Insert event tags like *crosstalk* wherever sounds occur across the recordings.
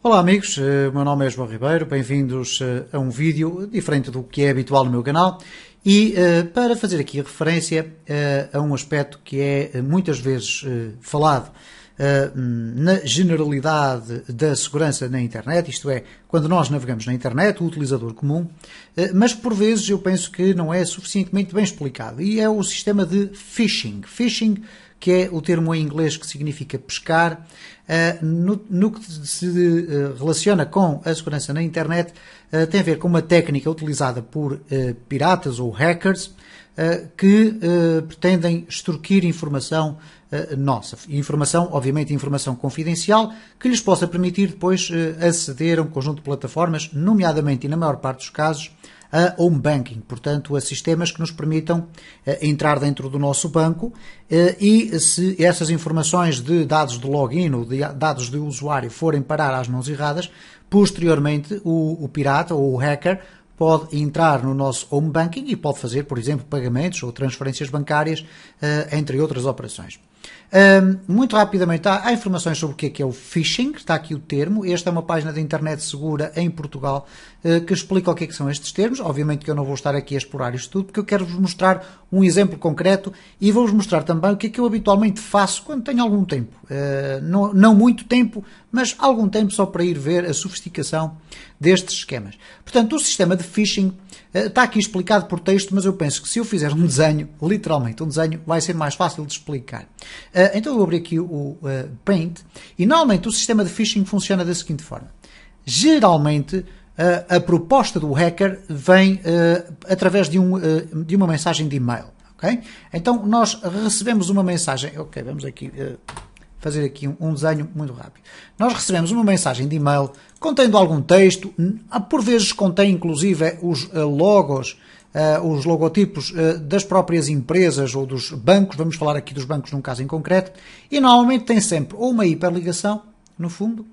Olá amigos, eh, meu nome é João Ribeiro, bem-vindos eh, a um vídeo diferente do que é habitual no meu canal e eh, para fazer aqui referência a um aspecto que é muitas vezes falado na generalidade da segurança na internet, isto é, quando nós navegamos na internet, o utilizador comum, mas por vezes eu penso que não é suficientemente bem explicado e é o sistema de phishing. Phishing que é o termo em inglês que significa pescar, eh, no, no que se eh, relaciona com a segurança na internet, eh, tem a ver com uma técnica utilizada por piratas ou hackers que pretendem extorquir informação nossa. Informação, obviamente, informação confidencial, que lhes possa permitir depois aceder a um conjunto de plataformas, nomeadamente e na maior parte dos casos, a home banking, portanto, a sistemas que nos permitam eh, entrar dentro do nosso banco eh, e se essas informações de dados de login ou de dados de usuário forem parar às mãos erradas, posteriormente o, o pirata ou o hacker pode entrar no nosso home banking e pode fazer, por exemplo, pagamentos ou transferências bancárias, eh, entre outras operações. Um, muito rapidamente, há, há, informações sobre o que é, que é o phishing, está aqui o termo. Esta é uma página da internet segura em Portugal uh, que explica o que, é que são estes termos. Obviamente que eu não vou estar aqui a explorar isto tudo, porque eu quero-vos mostrar um exemplo concreto e vou-vos mostrar também o que é que eu habitualmente faço quando tenho algum tempo. Uh, não, não muito tempo, mas algum tempo só para ir ver a sofisticação destes esquemas. Portanto, o sistema de phishing Está eh, aqui explicado por texto, mas eu penso que se eu fizer um desenho, literalmente um desenho, vai ser mais fácil de explicar. Eh, então eu vou abrir aqui o eh, Paint e normalmente o sistema de phishing funciona da seguinte forma. Geralmente a proposta do hacker vem através de, um, de uma mensagem de e-mail. Okay? Então nós recebemos uma mensagem. Ok, vamos aqui fazer aqui um, um desenho muito rápido. Nós recebemos uma mensagem de e-mail contendo algum texto, por vezes contém inclusive eh, os eh, logos, eh, os logotipos das próprias empresas ou dos bancos, vamos falar aqui dos bancos num caso em concreto, e normalmente tem sempre ou uma hiperligação, no fundo,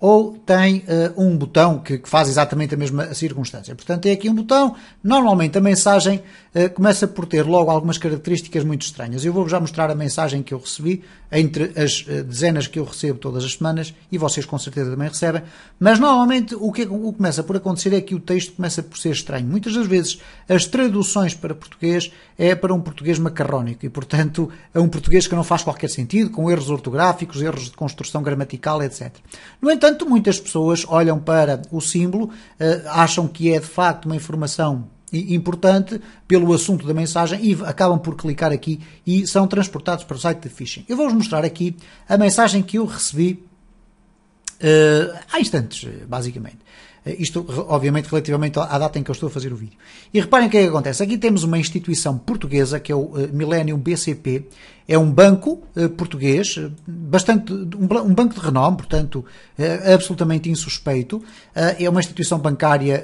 ou tem uh, um botão que, que, faz exatamente a mesma circunstância. Portanto, tem aqui um botão, normalmente a mensagem eh, começa por ter logo algumas características muito estranhas. Eu vou já mostrar a mensagem que eu recebi, entre as eh, dezenas que eu recebo todas as semanas, e vocês com certeza também recebem, mas normalmente o é que, o que começa por acontecer é que o texto começa por ser estranho. Muitas das vezes as traduções para português é para um português macarrónico, e portanto é um português que não faz qualquer sentido, com erros ortográficos, erros de construção gramatical, etc. No entanto, muitas pessoas olham para o símbolo, eh, acham que é de facto uma informação importante pelo assunto da mensagem e acabam por clicar aqui e são transportados para o site de phishing. Eu vou-vos mostrar aqui a mensagem que eu recebi uh, há instantes, basicamente. Eh, isto, obviamente, relativamente à data em que eu estou a fazer o vídeo. E reparem o que é que acontece. Aqui temos uma instituição portuguesa, que é o eh, Millennium BCP. É um banco eh, português, bastante, um, banco de renome, portanto, absolutamente insuspeito. é uma instituição bancária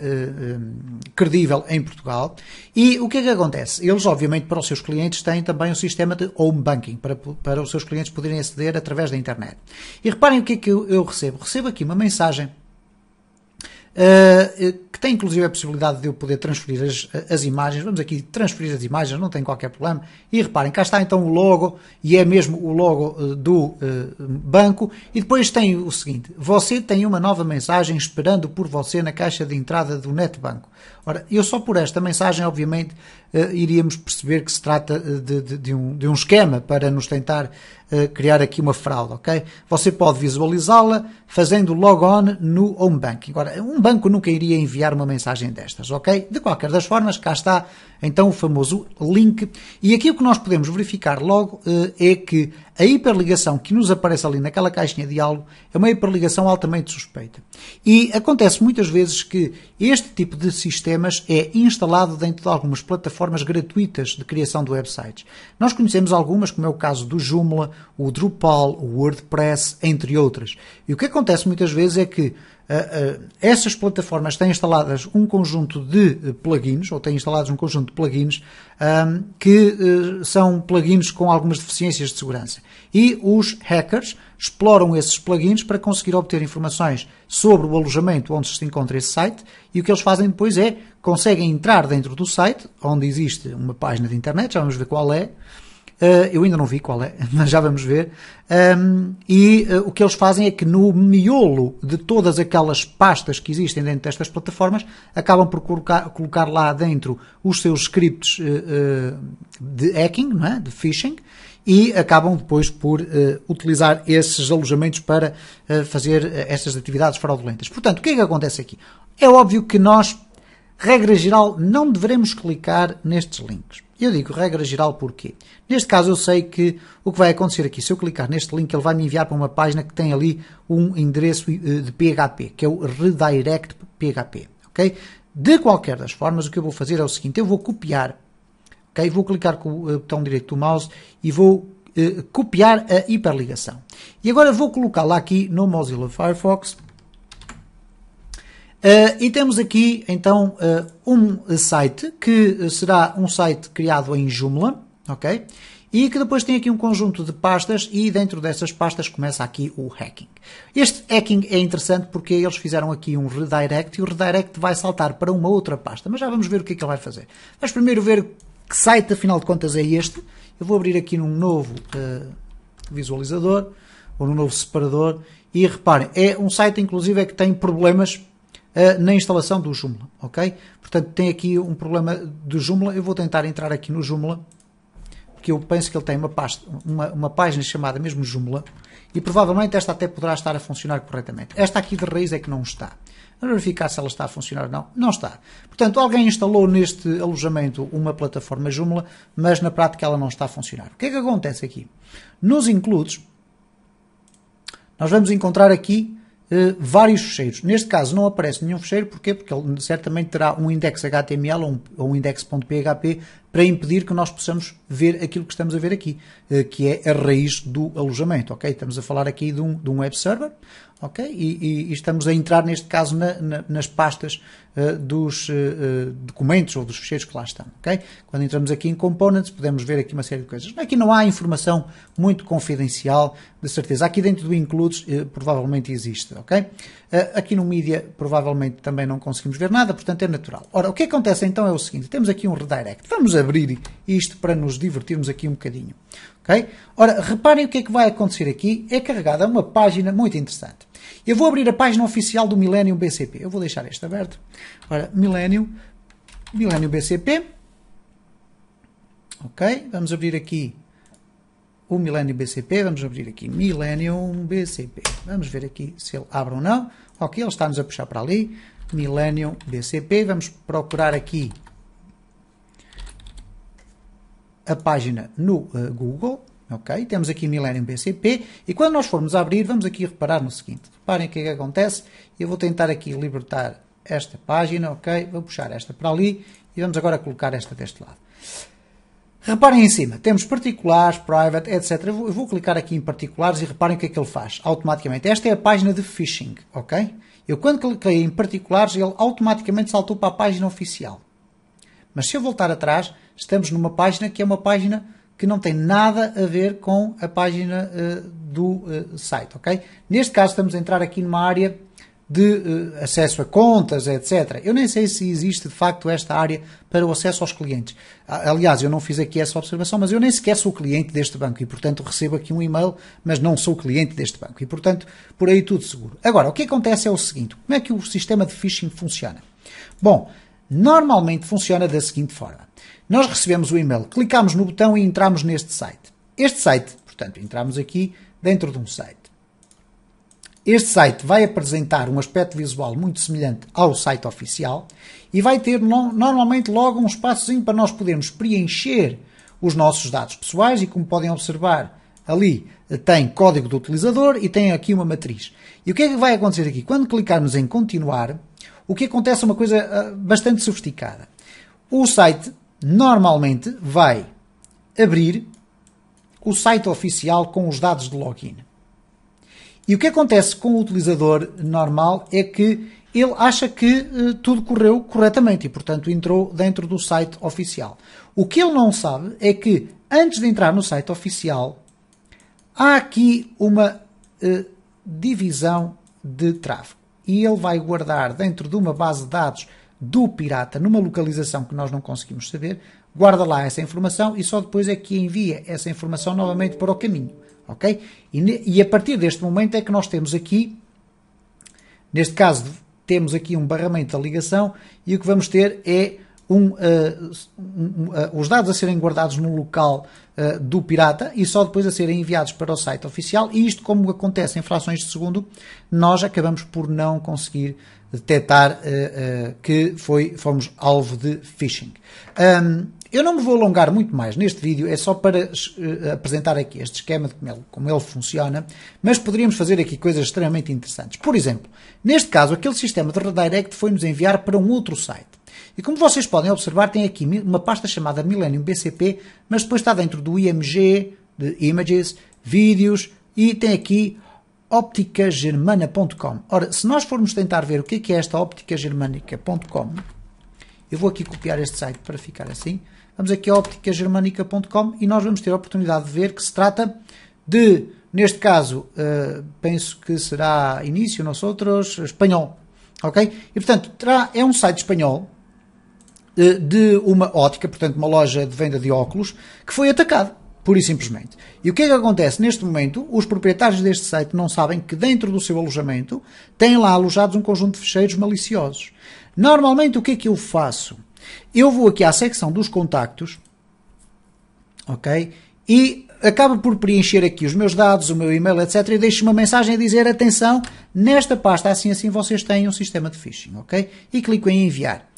credível em Portugal. E o que é que acontece? Eles, obviamente, para os seus clientes têm também um sistema de home banking, para, para os seus clientes poderem aceder através da internet. E reparem o que é que eu, eu recebo. Recebo aqui uma mensagem eh, eh, que tem inclusive a possibilidade de eu poder transferir as, eh, as imagens. Vamos aqui transferir as imagens, não tem qualquer problema. E reparem, cá está então o logo, e é mesmo o logo do banco. E depois tem o seguinte: você tem uma nova mensagem esperando por você na caixa de entrada do NetBanco. Ora, eu só por esta mensagem, obviamente, iríamos perceber que se trata de, de, de, um, de um esquema para nos tentar eh, criar aqui uma fraude, ok? Você pode visualizá-la fazendo logon no home banking. Agora, um banco nunca iria enviar uma mensagem destas, ok? De qualquer das formas, cá está então o famoso link. E aqui o que nós podemos verificar logo eh, é que a hiperligação que nos aparece ali naquela caixinha de diálogo é uma hiperligação altamente suspeita. E acontece muitas vezes que este tipo de sistemas é instalado dentro de algumas plataformas gratuitas de criação de websites. Nós conhecemos algumas, como é o caso do Joomla, o Drupal, o WordPress, entre outras. E o que acontece muitas vezes é que eh, eh, essas plataformas têm instaladas um conjunto de eh, plugins, ou têm instalados um conjunto de plugins, ehm, que são plugins com algumas deficiências de segurança. E os hackers exploram esses plugins para conseguir obter informações sobre o alojamento onde se encontra esse site, e o que eles fazem depois é conseguem entrar dentro do site, onde existe uma página de internet, já vamos ver qual é Uh, eu ainda não vi qual é, *laughs* mas já vamos ver. Um, ehm, e uh, o que eles fazem é que no miolo de todas aquelas pastas que existem dentro destas plataformas, acabam por colocar, colocar lá dentro os seus scripts uh, de hacking, não é? de phishing, e acabam depois por utilizar esses alojamentos para fazer estas atividades fraudulentas. Portanto, o que é que acontece aqui? É óbvio que nós Regra geral, não devemos clicar nestes links. Eu digo regra geral porque, neste caso, eu sei que o que vai acontecer aqui, se eu clicar neste link, ele vai me enviar para uma página que tem ali um endereço eh, de PHP, que é o redirect PHP. Okay? De qualquer das formas, o que eu vou fazer é o seguinte: eu vou copiar, okay? vou clicar com o eh, botão direito do mouse e vou eh, copiar a hiperligação. E agora vou colocá-la aqui no Mozilla Firefox Uh, e temos aqui então uh, um site que será um site criado em Joomla, ok? E que depois tem aqui um conjunto de pastas e dentro dessas pastas começa aqui o hacking. Este hacking é interessante porque eles fizeram aqui um redirect e o redirect vai saltar para uma outra pasta, mas já vamos ver o que é que ele vai fazer. Mas primeiro ver que site afinal de contas é este. Eu vou abrir aqui num novo uh, visualizador ou num novo separador e reparem, é um site inclusive é que tem problemas eh, na instalação do Joomla, ok? Portanto, tem aqui um problema do Joomla. Eu vou tentar entrar aqui no Joomla, porque eu penso que ele tem uma, pasta, uma, uma página chamada mesmo Joomla, e provavelmente esta até poderá estar a funcionar corretamente. Esta aqui de raiz é que não está. Vamos verificar se ela está a funcionar ou não. Não está. Portanto, alguém instalou neste alojamento uma plataforma Joomla, mas na prática ela não está a funcionar. O que é que acontece aqui? Nos includes, nós vamos encontrar aqui eh, vários fecheiros. Neste caso não aparece nenhum fecheiro, porquê? Porque ele certamente terá um index HTML ou um, ou um index.php para impedir que nós possamos ver aquilo que estamos a ver aqui, eh, que é a raiz do alojamento, ok? Estamos a falar aqui de um, de um web server, ok? E, e, e, estamos a entrar, neste caso, na, na, nas pastas uh, dos uh, documentos ou dos ficheiros que lá estão, ok? Quando entramos aqui em components, podemos ver aqui uma série de coisas. Aqui é não há informação muito confidencial, de certeza. Aqui dentro do includes, uh, provavelmente existe, ok? aqui no media, provavelmente também não conseguimos ver nada, portanto é natural. Ora, o que acontece então é o seguinte, temos aqui um redirect. Vamos abrir isto para nos divertirmos aqui um bocadinho. Okay? Ora, reparem o que é que vai acontecer aqui. É carregada uma página muito interessante. Eu vou abrir a página oficial do Millennium BCP. Eu vou deixar esta aberta. Ora, Millennium, Millennium BCP. Ok, vamos abrir aqui o Millennium BCP, vamos abrir aqui Millennium BCP. Vamos ver aqui se ele abre ou não. Ok, ele está-nos a puxar para ali. Millennium BCP, vamos procurar aqui a página no uh, Google, ok? Temos aqui Millennium BCP e quando nós formos abrir, vamos aqui reparar no seguinte. Reparem o que é que acontece. Eu vou tentar aqui libertar esta página, ok? Vou puxar esta para ali e vamos agora colocar esta deste lado. Reparem em cima, temos particulares, private, etc. Eu vou, eu vou, clicar aqui em particulares e reparem o que é que ele faz automaticamente. Esta é a página de phishing, ok? Eu quando cliquei em particulares, ele automaticamente saltou para a página oficial. Mas se eu voltar atrás, estamos numa página que é uma página que não tem nada a ver com a página uh, do uh, site, ok? Neste caso estamos a entrar aqui numa área de uh, acesso a contas, etc. Eu nem sei se existe de facto esta área para o acesso aos clientes. Aliás, eu não fiz aqui essa observação, mas eu nem sequer sou cliente deste banco e, portanto, recebo aqui um e-mail, mas não sou cliente deste banco e, portanto, por aí tudo seguro. Agora, o que acontece é o seguinte: como é que o sistema de phishing funciona? Bom, normalmente funciona da seguinte forma nós recebemos o e-mail, clicamos no botão e entramos neste site. Este site, portanto, entramos aqui dentro de um site. Este site vai apresentar um aspecto visual muito semelhante ao site oficial e vai ter no, normalmente logo um espaçozinho para nós podermos preencher os nossos dados pessoais e como podem observar ali eh, tem código do utilizador e tem aqui uma matriz. E o que é que vai acontecer aqui? Quando clicarmos em continuar, o que acontece é uma coisa eh, bastante sofisticada. O site normalmente vai abrir o site oficial com os dados de login. E o que acontece com o utilizador normal é que ele acha que eh, tudo correu corretamente e, portanto, entrou dentro do site oficial. O que ele não sabe é que, antes de entrar no site oficial, há aqui uma eh, divisão de tráfego. E ele vai guardar dentro de uma base de dados do pirata numa localização que nós não conseguimos saber, guarda lá essa informação e só depois é que envia essa informação novamente para o caminho. Ok? E, e a partir deste momento é que nós temos aqui, neste caso, temos aqui um barramento da ligação e o que vamos ter é um, uh, um, uh, os dados a serem guardados no local uh, do pirata e só depois a serem enviados para o site oficial. E isto, como acontece em frações de segundo, nós acabamos por não conseguir detectar uh, uh, que foi, fomos alvo de phishing. Um, eu não me vou alongar muito mais neste vídeo, é só para uh, apresentar aqui este esquema de como ele, como ele, funciona, mas poderíamos fazer aqui coisas extremamente interessantes. Por exemplo, neste caso, aquele sistema de redirect foi-nos enviar para um outro site. E como vocês podem observar, tem aqui uma pasta chamada Millennium BCP, mas depois está dentro do IMG, de Images, Vídeos, e tem aqui ópticagermana.com. Ora, se nós formos tentar ver o que é, é esta opticagermanica.com, eu vou aqui copiar este site para ficar assim. Vamos aqui a opticagermanica.com e nós vamos ter a oportunidade de ver que se trata de, neste caso, uh, penso que será início, nós outros, espanhol. Ok? E portanto, terá, é um site espanhol uh, de uma ótica, portanto, uma loja de venda de óculos, que foi atacado. Pura e simplesmente. E o que é que acontece? Neste momento, os proprietários deste site não sabem que dentro do seu alojamento têm lá alojados um conjunto de fecheiros maliciosos. Normalmente, o que é que eu faço? Eu vou aqui à secção dos contactos, ok? E acabo por preencher aqui os meus dados, o meu e-mail, etc. E deixo uma mensagem a dizer, atenção, nesta pasta assim assim vocês têm um sistema de phishing, ok? E clico em enviar.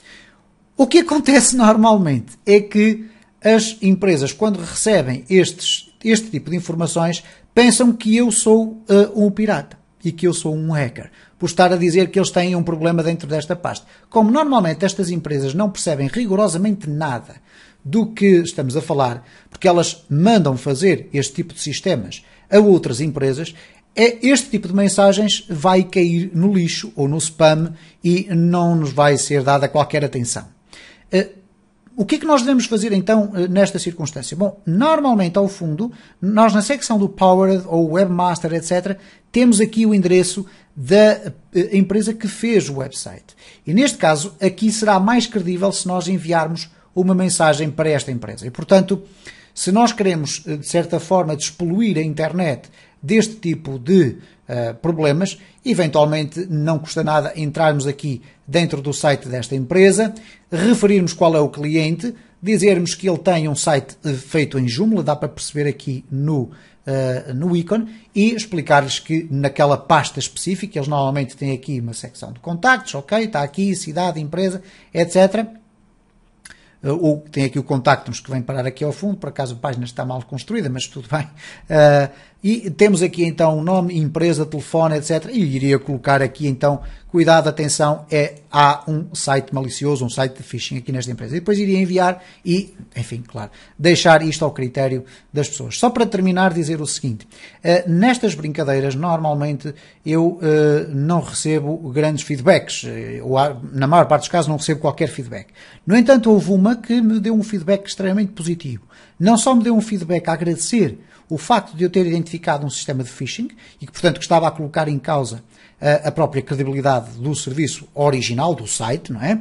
O que acontece *laughs* normalmente é que as empresas, quando recebem estes, este tipo de informações, pensam que eu sou uh, um pirata e que eu sou um hacker, por estar a dizer que eles têm um problema dentro desta pasta. Como normalmente estas empresas não percebem rigorosamente nada do que estamos a falar, porque elas mandam fazer este tipo de sistemas a outras empresas, é este tipo de mensagens vai cair no lixo ou no spam e não nos vai ser dada qualquer atenção. Uh, o que é que nós devemos fazer então eh, nesta circunstância? Bom, normalmente ao fundo, nós na secção do Powered ou Webmaster, etc., temos aqui o endereço da eh, empresa que fez o website. E neste caso, aqui será mais credível se nós enviarmos uma mensagem para esta empresa. E portanto, se nós queremos, eh, de certa forma, despoluir a internet deste tipo de uh, problemas. Eventualmente, não custa nada entrarmos aqui dentro do site desta empresa, referirmos qual é o cliente, dizermos que ele tem um site eh, feito em Joomla, dá para perceber aqui no, uh, no ícone, e explicar-lhes que naquela pasta específica, eles normalmente têm aqui uma secção de contactos, ok, está aqui, cidade, empresa, etc eh, ou tem aqui o contacto-nos que vem parar aqui ao fundo, por acaso a página está mal construída, mas tudo bem. Uh, e temos aqui então nome, empresa, telefone, etc. E iria colocar aqui então cuidado, atenção, é, há um site malicioso, um site de phishing aqui nesta empresa. E depois iria enviar e, enfim, claro, deixar isto ao critério das pessoas. Só para terminar, dizer o seguinte: uh, nestas brincadeiras, normalmente eu uh, não recebo grandes feedbacks, eh, ou na maior parte dos casos não recebo qualquer feedback. No entanto, houve uma que me deu um feedback extremamente positivo. Não só me deu um feedback a agradecer o facto de eu ter identificado um sistema de phishing e que, portanto, que estava a colocar em causa a, eh, a própria credibilidade do serviço original, do site, não é?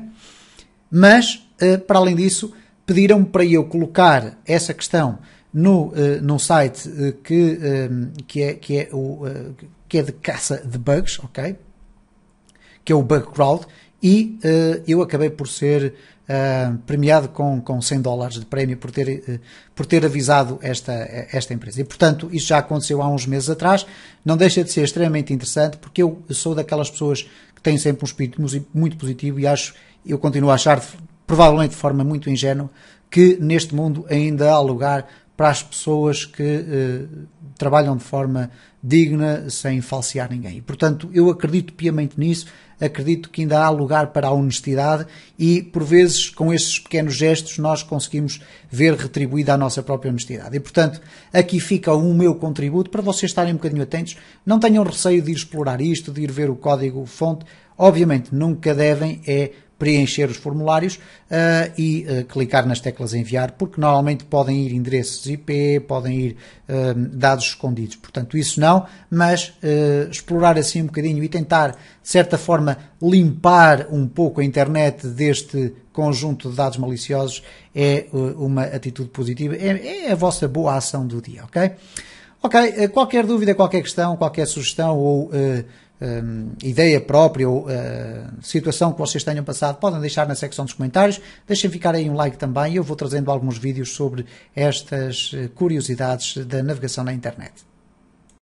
Mas, eh, para além disso, pediram para eu colocar essa questão no, eh, num site que, que, é, que, é o, que é de caça de bugs, ok? Que é o Bug Crowd, e uh, eu acabei por ser uh, premiado com, com 100 dólares de prémio por ter, uh, por ter avisado esta, esta empresa. E, portanto, isso já aconteceu há uns meses atrás. Não deixa de ser extremamente interessante, porque eu sou daquelas pessoas que têm sempre um espírito muito positivo e acho, eu continuo a achar, provavelmente de forma muito ingênua, que neste mundo ainda há lugar para as pessoas que eh, trabalham de forma digna, sem falsear ninguém. E, portanto, eu acredito piamente nisso, acredito que ainda há lugar para a honestidade e, por vezes, com esses pequenos gestos, nós conseguimos ver retribuída a nossa própria honestidade. E, portanto, aqui fica o meu contributo para vocês estarem um bocadinho atentos. Não tenham receio de ir explorar isto, de ir ver o código-fonte. Obviamente, nunca devem é preencher os formulários uh, e uh, clicar nas teclas enviar, porque normalmente podem ir endereços IP, podem ir uh, dados escondidos. Portanto, isso não, mas explorar assim um bocadinho e tentar, de certa forma, limpar um pouco a internet deste conjunto de dados maliciosos é uma atitude positiva, é, é a vossa boa ação do dia, ok? Ok, qualquer dúvida, qualquer questão, qualquer sugestão ou Hum, ideia própria ou uh, situação que vocês tenham passado, podem deixar na secção dos comentários. Deixem ficar aí um like também. Eu vou trazendo alguns vídeos sobre estas eh, curiosidades da navegação na internet.